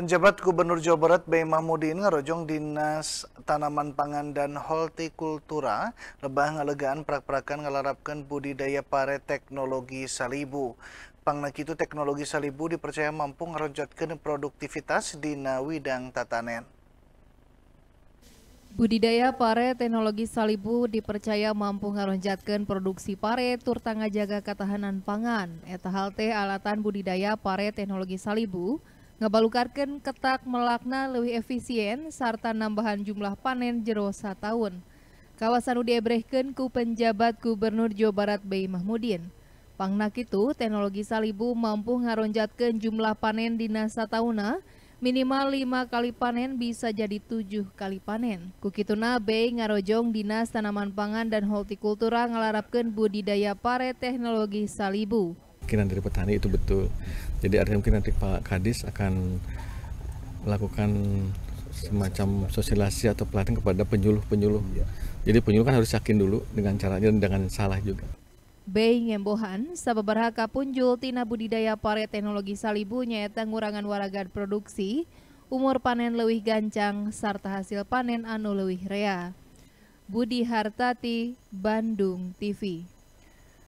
Penjabat Gubernur Jawa Barat B. Mahmudin ngerojong Dinas Tanaman Pangan dan Hortikultura lebah ngelegaan prak-prakan ngelarapkan budidaya pare teknologi salibu. Pangnak itu teknologi salibu dipercaya mampu ngerojotkan produktivitas di Nawidang tatanen. Budidaya pare teknologi salibu dipercaya mampu ngaronjatkan produksi pare turta jaga ketahanan pangan. Eta halte alatan budidaya pare teknologi salibu ngabalukarkan ketak melakna lebih efisien serta nambahan jumlah panen jero tahun. Kawasan diebrehkan ku penjabat Gubernur Jawa Barat B. Mahmudin. Pangnak itu, teknologi salibu mampu ngaronjatkan jumlah panen dina satauna, minimal 5 kali panen bisa jadi 7 kali panen. Kukituna B. ngarojong Dinas Tanaman Pangan dan Hortikultura ngelarapkan budidaya pare teknologi salibu kemiskinan dari petani itu betul. Jadi artinya mungkin nanti Pak Kadis akan melakukan semacam sosialisasi atau pelatihan kepada penyuluh-penyuluh. Iya. Jadi penyuluh kan harus yakin dulu dengan caranya dan dengan salah juga. Bei ngembohan, sababarhaka punjul tina budidaya pare teknologi salibu nyaeta ngurangan waragan produksi, umur panen lewih gancang, serta hasil panen anu lewih rea. Budi Hartati, Bandung TV.